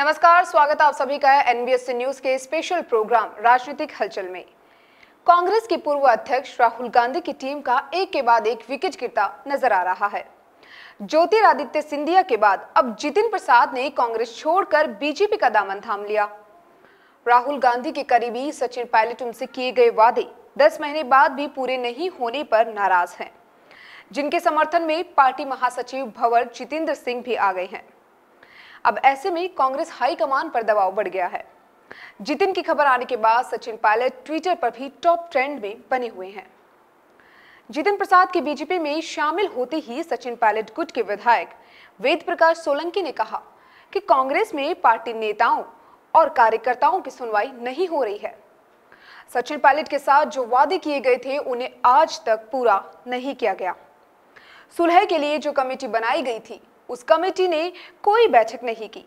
नमस्कार स्वागत आप सभी का है एनबीएससी न्यूज के स्पेशल प्रोग्राम राजनीतिक हलचल में कांग्रेस के पूर्व अध्यक्ष राहुल गांधी की टीम का एक के बाद एक विकेट गिरता नजर आ रहा है ज्योतिरादित्य सिंधिया के बाद अब जितिन प्रसाद ने कांग्रेस छोड़कर बीजेपी का दामन थाम लिया राहुल गांधी के करीबी सचिन पायलट उनसे किए गए वादे दस महीने बाद भी पूरे नहीं होने पर नाराज हैं जिनके समर्थन में पार्टी महासचिव भंवर जितेंद्र सिंह भी आ गए हैं अब ऐसे में कांग्रेस हाईकमान पर दबाव बढ़ गया है जितिन की खबर आने के बाद सचिन पायलट ट्विटर पर भी टॉप ट्रेंड में बने हुए हैं जितिन प्रसाद के बीजेपी में शामिल होते ही सचिन पायलट गुट के विधायक वेद प्रकाश सोलंकी ने कहा कि कांग्रेस में पार्टी नेताओं और कार्यकर्ताओं की सुनवाई नहीं हो रही है सचिन पायलट के साथ जो वादे किए गए थे उन्हें आज तक पूरा नहीं किया गया सुलह के लिए जो कमेटी बनाई गई थी उस कमेटी ने कोई बैठक नहीं की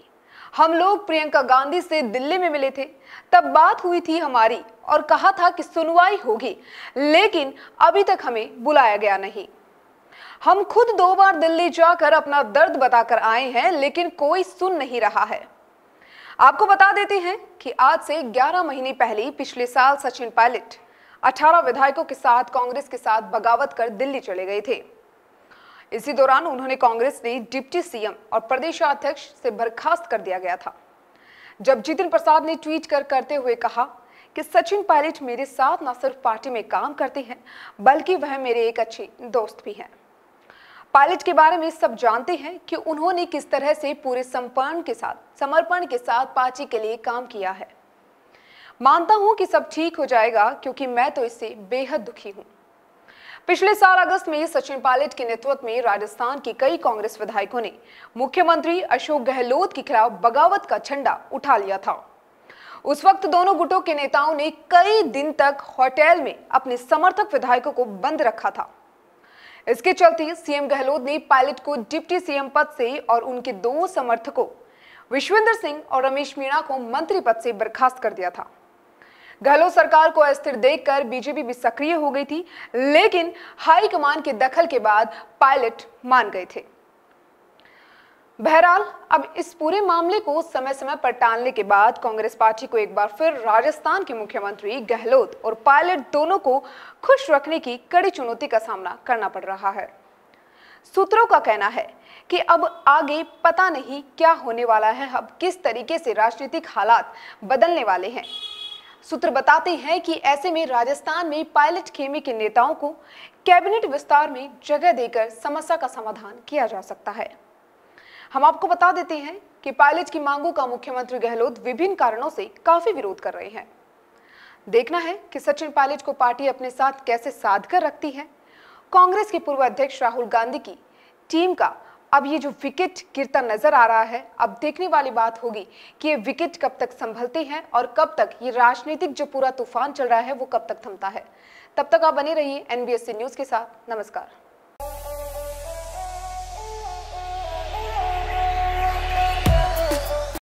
हम लोग प्रियंका गांधी से दिल्ली में मिले थे तब बात हुई थी हमारी और कहा था कि सुनवाई होगी लेकिन अभी तक हमें बुलाया गया नहीं हम खुद दो बार दिल्ली जाकर अपना दर्द बताकर आए हैं लेकिन कोई सुन नहीं रहा है आपको बता देते हैं कि आज से 11 महीने पहले पिछले साल सचिन पायलट 18 विधायकों के साथ कांग्रेस के साथ बगावत कर दिल्ली चले गए थे इसी दौरान उन्होंने कांग्रेस ने डिप्टी सीएम और प्रदेशाध्यक्ष से बर्खास्त कर दिया गया था जब जितिन प्रसाद ने ट्वीट कर करते हुए कहा कि सचिन पायलट मेरे साथ न सिर्फ पार्टी में काम करते हैं बल्कि वह मेरे एक अच्छे दोस्त भी हैं पायलट के बारे में सब जानते हैं कि उन्होंने किस तरह से पूरे समर्पण के साथ समर्पण के साथ पार्टी के लिए काम किया है मानता हूं कि सब ठीक हो जाएगा क्योंकि मैं तो इससे बेहद दुखी हूं पिछले साल अगस्त में सचिन पायलट के नेतृत्व में राजस्थान के कई कांग्रेस विधायकों ने मुख्यमंत्री अशोक गहलोत के खिलाफ बगावत का झंडा उठा लिया था उस वक्त दोनों गुटों के नेताओं ने कई दिन तक होटल में अपने समर्थक विधायकों को बंद रखा था इसके चलते सीएम गहलोत ने पायलट को डिप्टी सीएम पद से और उनके दो समर्थकों विश्वेंद्र सिंह और रमेश मीणा को मंत्री पद से बर्खास्त कर दिया था गहलोत सरकार को अस्थिर देखकर बीजेपी भी सक्रिय हो गई थी लेकिन हाईकमान के दखल के बाद पायलट मान गए थे बहरहाल अब इस पूरे मामले को समय समय पर टालने के बाद कांग्रेस पार्टी को एक बार फिर राजस्थान के मुख्यमंत्री गहलोत और पायलट दोनों को खुश रखने की कड़ी चुनौती का सामना करना पड़ रहा है सूत्रों का कहना है कि अब आगे पता नहीं क्या होने वाला है अब किस तरीके से राजनीतिक हालात बदलने वाले हैं सूत्र बताते हैं कि ऐसे में राजस्थान में पायलट खेमे के नेताओं को कैबिनेट विस्तार में जगह देकर समस्या का समाधान किया जा सकता है हम आपको बता देते हैं कि पायलट की मांगों का मुख्यमंत्री गहलोत विभिन्न कारणों से काफी विरोध कर रहे हैं देखना है कि सचिन पायलट को पार्टी अपने साथ कैसे साध कर रखती है कांग्रेस के पूर्व अध्यक्ष राहुल गांधी की टीम का अब ये जो विकेट गिरता नजर आ रहा है अब देखने वाली बात होगी कि ये विकेट कब तक संभलते हैं और कब तक ये राजनीतिक जो पूरा तूफान चल रहा है वो कब तक थमता है तब तक आप बने रहिए एनबीएससी न्यूज के साथ नमस्कार